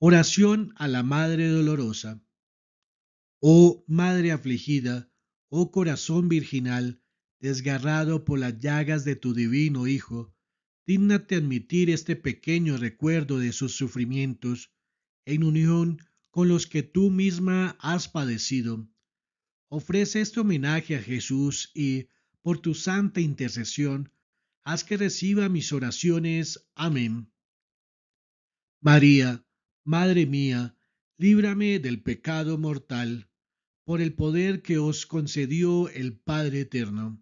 Oración a la Madre Dolorosa. Oh Madre afligida, oh corazón virginal, desgarrado por las llagas de tu divino Hijo, dígnate admitir este pequeño recuerdo de sus sufrimientos, en unión con los que tú misma has padecido. Ofrece este homenaje a Jesús y, por tu santa intercesión, haz que reciba mis oraciones. Amén. María, Madre mía, líbrame del pecado mortal, por el poder que os concedió el Padre Eterno.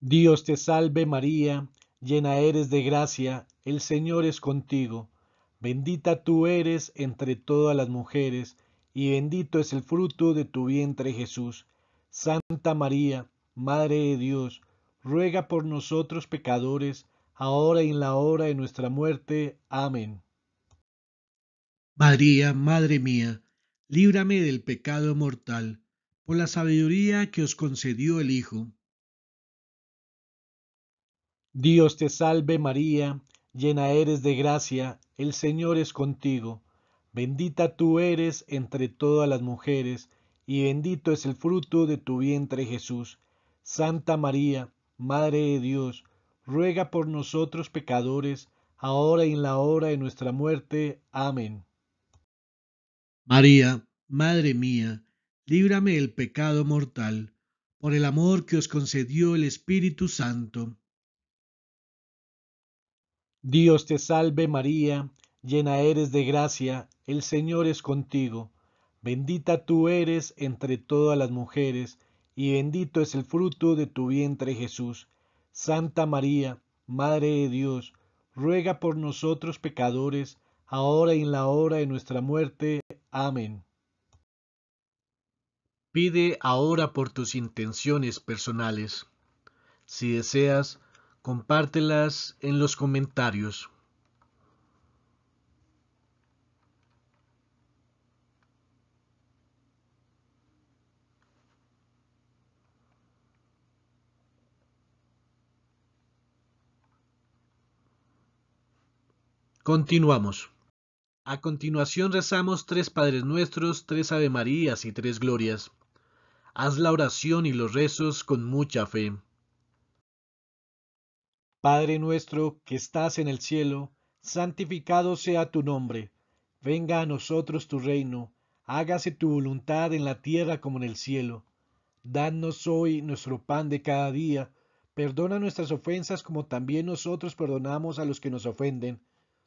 Dios te salve María, llena eres de gracia, el Señor es contigo, bendita tú eres entre todas las mujeres, y bendito es el fruto de tu vientre Jesús. Santa María, Madre de Dios, ruega por nosotros pecadores, ahora y en la hora de nuestra muerte. Amén. María, Madre mía, líbrame del pecado mortal, por la sabiduría que os concedió el Hijo. Dios te salve María, llena eres de gracia, el Señor es contigo. Bendita tú eres entre todas las mujeres, y bendito es el fruto de tu vientre Jesús. Santa María, Madre de Dios, ruega por nosotros pecadores, ahora y en la hora de nuestra muerte. Amén. María, Madre mía, líbrame del pecado mortal, por el amor que os concedió el Espíritu Santo. Dios te salve María, llena eres de gracia, el Señor es contigo, bendita tú eres entre todas las mujeres, y bendito es el fruto de tu vientre Jesús. Santa María, Madre de Dios, ruega por nosotros pecadores, ahora y en la hora de nuestra muerte. Amén. Pide ahora por tus intenciones personales. Si deseas, compártelas en los comentarios. Continuamos. A continuación rezamos tres Padres Nuestros, tres Ave Marías y tres Glorias. Haz la oración y los rezos con mucha fe. Padre nuestro que estás en el cielo, santificado sea tu nombre. Venga a nosotros tu reino, hágase tu voluntad en la tierra como en el cielo. Danos hoy nuestro pan de cada día, perdona nuestras ofensas como también nosotros perdonamos a los que nos ofenden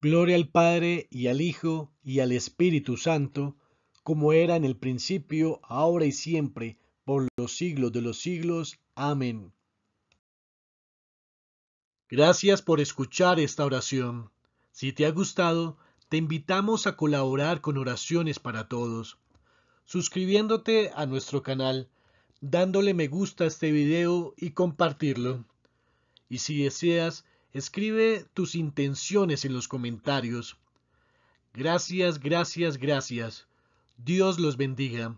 Gloria al Padre y al Hijo y al Espíritu Santo, como era en el principio, ahora y siempre, por los siglos de los siglos. Amén. Gracias por escuchar esta oración. Si te ha gustado, te invitamos a colaborar con oraciones para todos, suscribiéndote a nuestro canal, dándole me gusta a este video y compartirlo. Y si deseas, Escribe tus intenciones en los comentarios. Gracias, gracias, gracias. Dios los bendiga.